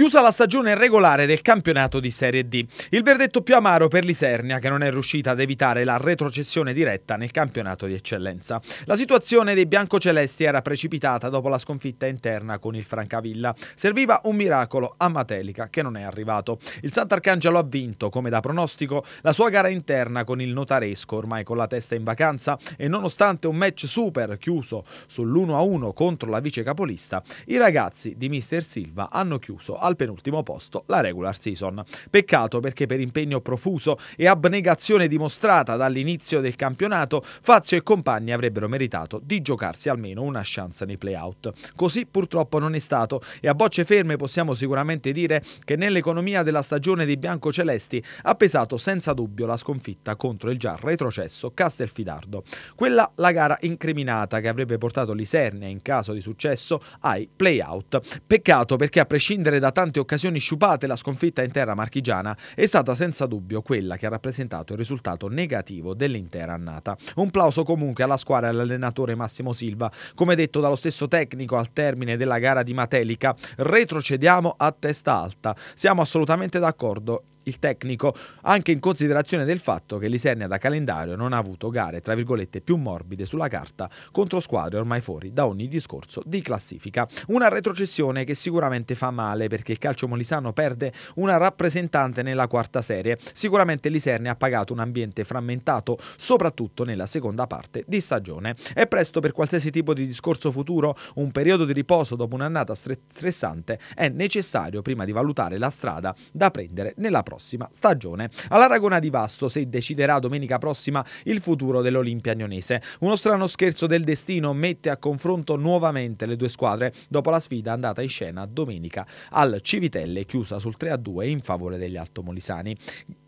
Chiusa la stagione regolare del campionato di Serie D, il verdetto più amaro per l'Isernia che non è riuscita ad evitare la retrocessione diretta nel campionato di eccellenza. La situazione dei biancocelesti era precipitata dopo la sconfitta interna con il Francavilla. Serviva un miracolo a Matelica che non è arrivato. Il Sant'Arcangelo ha vinto, come da pronostico, la sua gara interna con il Notaresco, ormai con la testa in vacanza e nonostante un match super chiuso sull'1-1 contro la vice capolista, i ragazzi di Mister Silva hanno chiuso alla al penultimo posto la regular season. Peccato perché per impegno profuso e abnegazione dimostrata dall'inizio del campionato, Fazio e compagni avrebbero meritato di giocarsi almeno una chance nei playout. Così purtroppo non è stato e a bocce ferme possiamo sicuramente dire che nell'economia della stagione dei biancocelesti ha pesato senza dubbio la sconfitta contro il già retrocesso Castelfidardo. Quella la gara incriminata che avrebbe portato Lisernia in caso di successo ai playout. Peccato perché a prescindere da tante occasioni sciupate, la sconfitta in terra marchigiana è stata senza dubbio quella che ha rappresentato il risultato negativo dell'intera annata. Un plauso comunque alla squadra e all'allenatore Massimo Silva, come detto dallo stesso tecnico al termine della gara di Matelica, retrocediamo a testa alta. Siamo assolutamente d'accordo il tecnico, anche in considerazione del fatto che l'Isernia da calendario non ha avuto gare tra virgolette più morbide sulla carta contro squadre ormai fuori da ogni discorso di classifica. Una retrocessione che sicuramente fa male perché il calcio molisano perde una rappresentante nella quarta serie. Sicuramente l'Isernia ha pagato un ambiente frammentato, soprattutto nella seconda parte di stagione. È presto per qualsiasi tipo di discorso futuro, un periodo di riposo dopo un'annata stressante è necessario prima di valutare la strada da prendere nella prossima prossima stagione. All'Aragona di Vasto se deciderà domenica prossima il futuro dell'Olimpia Agnonese. Uno strano scherzo del destino mette a confronto nuovamente le due squadre dopo la sfida andata in scena domenica al Civitelle chiusa sul 3-2 in favore degli Altomolisani.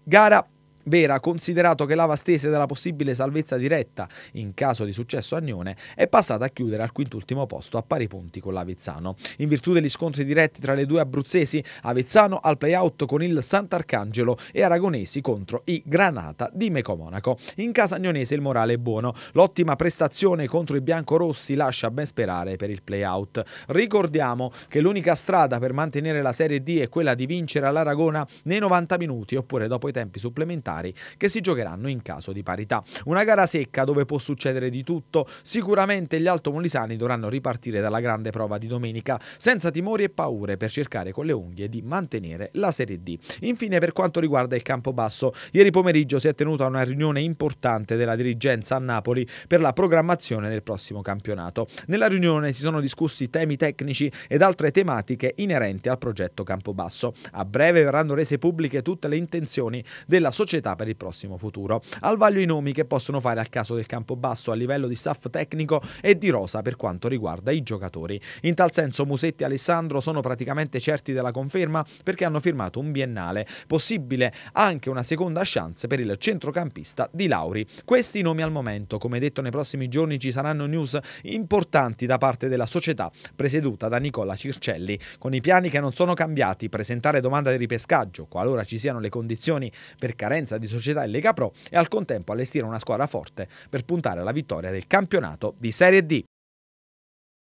Gara Vera, considerato che l'Ava stese dalla possibile salvezza diretta in caso di successo a Agnone, è passata a chiudere al quintultimo posto a pari punti con l'Avezzano. In virtù degli scontri diretti tra le due abruzzesi, Avezzano al playout con il Sant'Arcangelo e Aragonesi contro i Granata di Mecomonaco. In casa agnonese il morale è buono. L'ottima prestazione contro i biancorossi lascia ben sperare per il playout. Ricordiamo che l'unica strada per mantenere la Serie D è quella di vincere all'Aragona nei 90 minuti oppure dopo i tempi supplementari pari, che si giocheranno in caso di parità. Una gara secca dove può succedere di tutto. Sicuramente gli altomolisani dovranno ripartire dalla grande prova di domenica, senza timori e paure, per cercare con le unghie di mantenere la Serie D. Infine, per quanto riguarda il Campobasso, ieri pomeriggio si è tenuta una riunione importante della dirigenza a Napoli per la programmazione del prossimo campionato. Nella riunione si sono discussi temi tecnici ed altre tematiche inerenti al progetto Campobasso. A breve verranno rese pubbliche tutte le intenzioni della società società per il prossimo futuro. Al vaglio i nomi che possono fare al caso del campo basso a livello di staff tecnico e di rosa per quanto riguarda i giocatori. In tal senso Musetti e Alessandro sono praticamente certi della conferma perché hanno firmato un biennale, possibile anche una seconda chance per il centrocampista di Lauri. Questi i nomi al momento, come detto nei prossimi giorni ci saranno news importanti da parte della società presieduta da Nicola Circelli, con i piani che non sono cambiati, presentare domanda di ripescaggio qualora ci siano le condizioni per carenza presenza di società in Lega Pro e al contempo allestire una squadra forte per puntare alla vittoria del campionato di Serie D.